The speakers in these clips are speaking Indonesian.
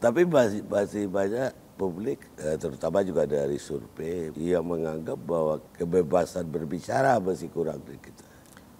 Tapi masih, masih banyak publik, eh, terutama juga dari survei, yang menganggap bahwa kebebasan berbicara masih kurang dari kita.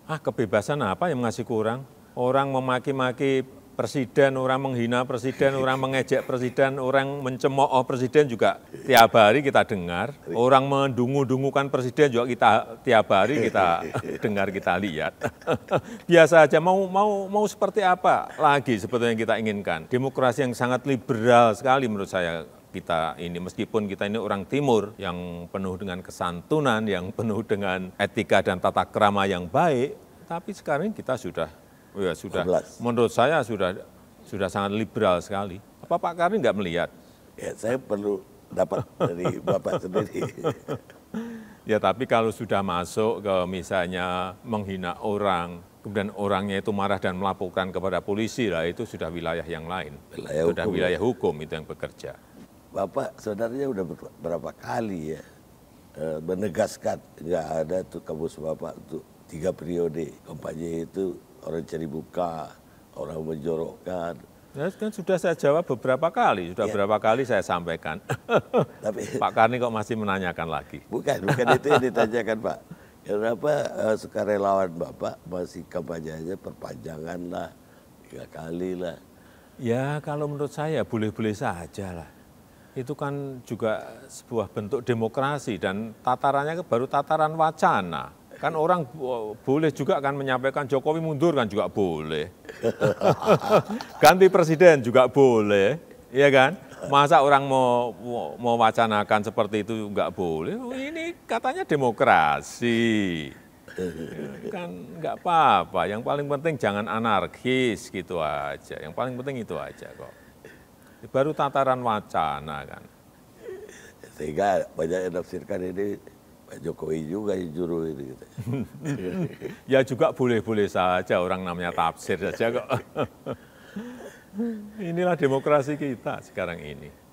Ah, kebebasan apa yang masih kurang? Orang memaki-maki presiden, orang menghina presiden, orang mengejek presiden, orang mencemooh presiden juga tiap hari kita dengar. Orang mendungu-dungukan presiden juga kita tiap hari kita dengar, kita lihat. Biasa aja mau mau mau seperti apa lagi sebetulnya yang kita inginkan? Demokrasi yang sangat liberal sekali menurut saya kita ini meskipun kita ini orang timur yang penuh dengan kesantunan, yang penuh dengan etika dan tata krama yang baik, tapi sekarang kita sudah Oh ya sudah. Menurut saya sudah sudah sangat liberal sekali. Apa Pak Karni nggak melihat? Ya saya perlu dapat dari Bapak sendiri. ya tapi kalau sudah masuk ke misalnya menghina orang, kemudian orangnya itu marah dan melaporkan kepada polisi lah itu sudah wilayah yang lain. Wilayah sudah hukum. wilayah ya. hukum itu yang bekerja. Bapak sebenarnya sudah berapa kali ya eh, menegaskan nggak ada tuh kabus bapak untuk tiga periode kampanye itu orang cari buka, orang menjorokkan. Ya, kan sudah saya jawab beberapa kali, sudah ya. berapa kali saya sampaikan. Tapi Pak Karni kok masih menanyakan lagi? Bukan, bukan itu yang ditanyakan Pak. Kenapa uh, sukarelawan Bapak masih kampanyenya perpanjangan lah, tiga kali lah. Ya kalau menurut saya boleh-boleh saja lah. Itu kan juga sebuah bentuk demokrasi dan tatarannya baru tataran wacana Kan orang boleh juga kan menyampaikan Jokowi mundur kan juga boleh. Ganti presiden juga boleh, iya kan? Masa orang mau mau wacanakan seperti itu enggak boleh? Oh, ini katanya demokrasi. Iya kan enggak apa-apa, yang paling penting jangan anarkis gitu aja. Yang paling penting itu aja kok. Baru tataran wacana kan. Sehingga banyak yang ini Jokowi juga juru itu. Gitu. ya juga boleh-boleh saja orang namanya tafsir saja kok. Inilah demokrasi kita sekarang ini.